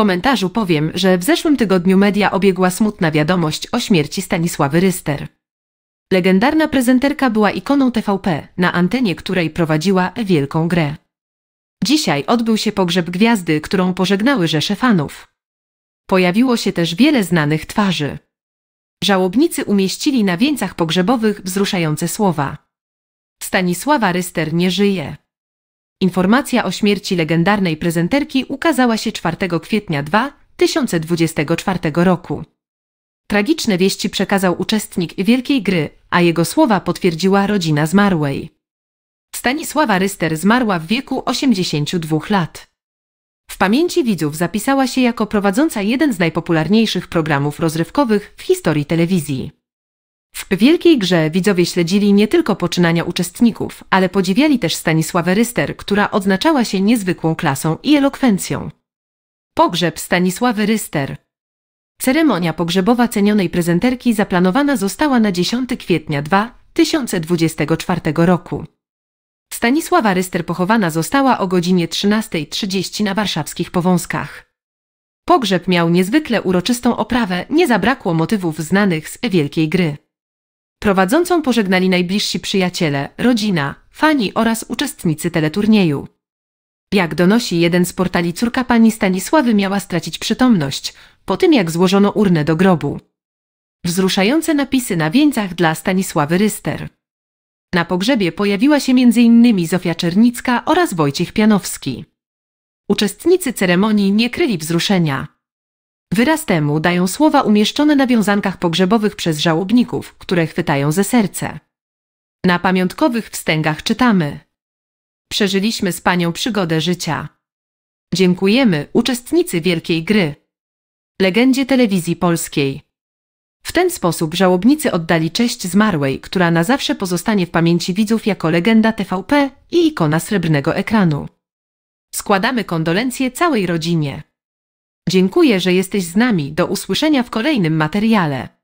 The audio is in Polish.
komentarzu powiem, że w zeszłym tygodniu media obiegła smutna wiadomość o śmierci Stanisławy Ryster. Legendarna prezenterka była ikoną TVP, na antenie której prowadziła wielką grę. Dzisiaj odbył się pogrzeb gwiazdy, którą pożegnały rzesze fanów. Pojawiło się też wiele znanych twarzy. Żałobnicy umieścili na wieńcach pogrzebowych wzruszające słowa. Stanisława Ryster nie żyje. Informacja o śmierci legendarnej prezenterki ukazała się 4 kwietnia 2024 roku. Tragiczne wieści przekazał uczestnik Wielkiej Gry, a jego słowa potwierdziła rodzina zmarłej. Stanisława Ryster zmarła w wieku 82 lat. W pamięci widzów zapisała się jako prowadząca jeden z najpopularniejszych programów rozrywkowych w historii telewizji. W Wielkiej Grze widzowie śledzili nie tylko poczynania uczestników, ale podziwiali też Stanisławę Ryster, która odznaczała się niezwykłą klasą i elokwencją. Pogrzeb Stanisławy Ryster Ceremonia pogrzebowa cenionej prezenterki zaplanowana została na 10 kwietnia 2024 roku. Stanisława Ryster pochowana została o godzinie 13.30 na warszawskich Powązkach. Pogrzeb miał niezwykle uroczystą oprawę, nie zabrakło motywów znanych z wielkiej gry. Prowadzącą pożegnali najbliżsi przyjaciele, rodzina, fani oraz uczestnicy teleturnieju. Jak donosi jeden z portali córka pani Stanisławy miała stracić przytomność po tym jak złożono urnę do grobu. Wzruszające napisy na wieńcach dla Stanisławy Ryster. Na pogrzebie pojawiła się m.in. Zofia Czernicka oraz Wojciech Pianowski. Uczestnicy ceremonii nie kryli wzruszenia. Wyraz temu dają słowa umieszczone na wiązankach pogrzebowych przez żałobników, które chwytają ze serce. Na pamiątkowych wstęgach czytamy: Przeżyliśmy z panią przygodę życia. Dziękujemy, uczestnicy wielkiej gry. Legendzie telewizji polskiej. W ten sposób żałobnicy oddali cześć zmarłej, która na zawsze pozostanie w pamięci widzów jako legenda TVP i ikona srebrnego ekranu. Składamy kondolencje całej rodzinie. Dziękuję, że jesteś z nami. Do usłyszenia w kolejnym materiale.